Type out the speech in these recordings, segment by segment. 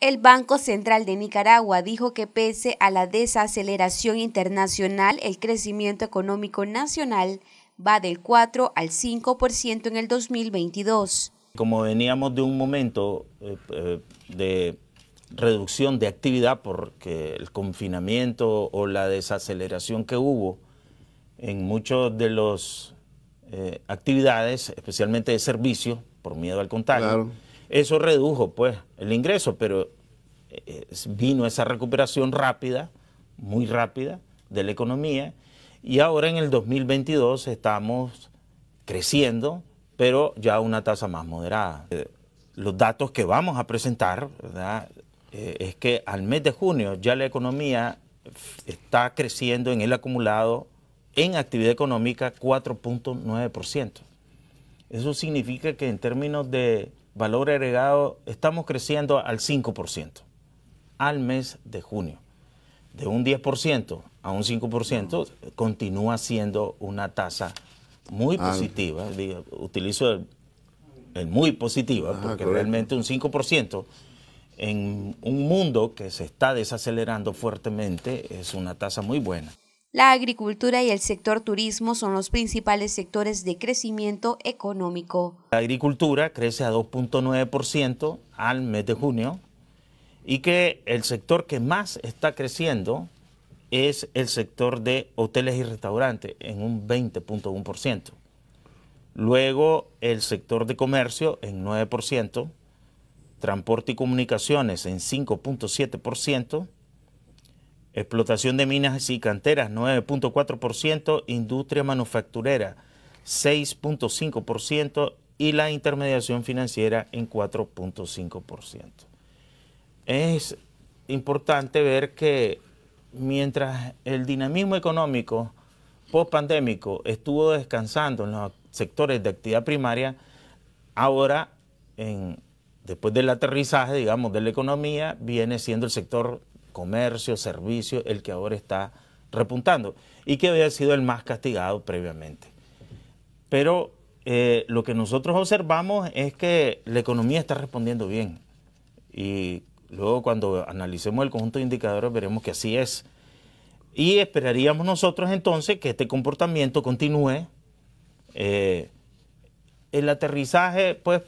El Banco Central de Nicaragua dijo que pese a la desaceleración internacional, el crecimiento económico nacional va del 4 al 5% en el 2022. Como veníamos de un momento eh, eh, de reducción de actividad porque el confinamiento o la desaceleración que hubo en muchas de las eh, actividades, especialmente de servicio, por miedo al contagio, eso redujo pues el ingreso, pero eh, vino esa recuperación rápida, muy rápida, de la economía y ahora en el 2022 estamos creciendo, pero ya a una tasa más moderada. Eh, los datos que vamos a presentar eh, es que al mes de junio ya la economía está creciendo en el acumulado en actividad económica 4.9%. Eso significa que en términos de valor agregado, estamos creciendo al 5% al mes de junio. De un 10% a un 5% continúa siendo una tasa muy positiva. utilizo el, muy positiva porque realmente un 5% en un mundo que se está desacelerando fuertemente es una tasa muy buena. La agricultura y el sector turismo son los principales sectores de crecimiento económico. La agricultura crece a 2.9% al mes de junio y que el sector que más está creciendo es el sector de hoteles y restaurantes en un 20.1%. Luego el sector de comercio en 9%, transporte y comunicaciones en 5.7%, Explotación de minas y canteras 9.4%, industria manufacturera 6.5% y la intermediación financiera en 4.5%. Es importante ver que mientras el dinamismo económico post-pandémico estuvo descansando en los sectores de actividad primaria, ahora, después del aterrizaje, digamos, de la economía, viene siendo el sector comercio, servicio, el que ahora está repuntando y que había sido el más castigado previamente. Pero eh, lo que nosotros observamos es que la economía está respondiendo bien y luego cuando analicemos el conjunto de indicadores veremos que así es. Y esperaríamos nosotros entonces que este comportamiento continúe. Eh, el aterrizaje pues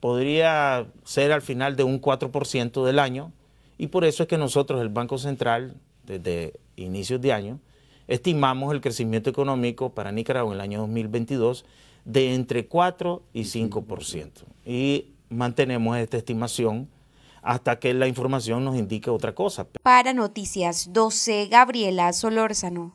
podría ser al final de un 4% del año, y por eso es que nosotros, el Banco Central, desde inicios de año, estimamos el crecimiento económico para Nicaragua en el año 2022 de entre 4 y 5%. Y mantenemos esta estimación hasta que la información nos indique otra cosa. Para Noticias 12, Gabriela Solórzano.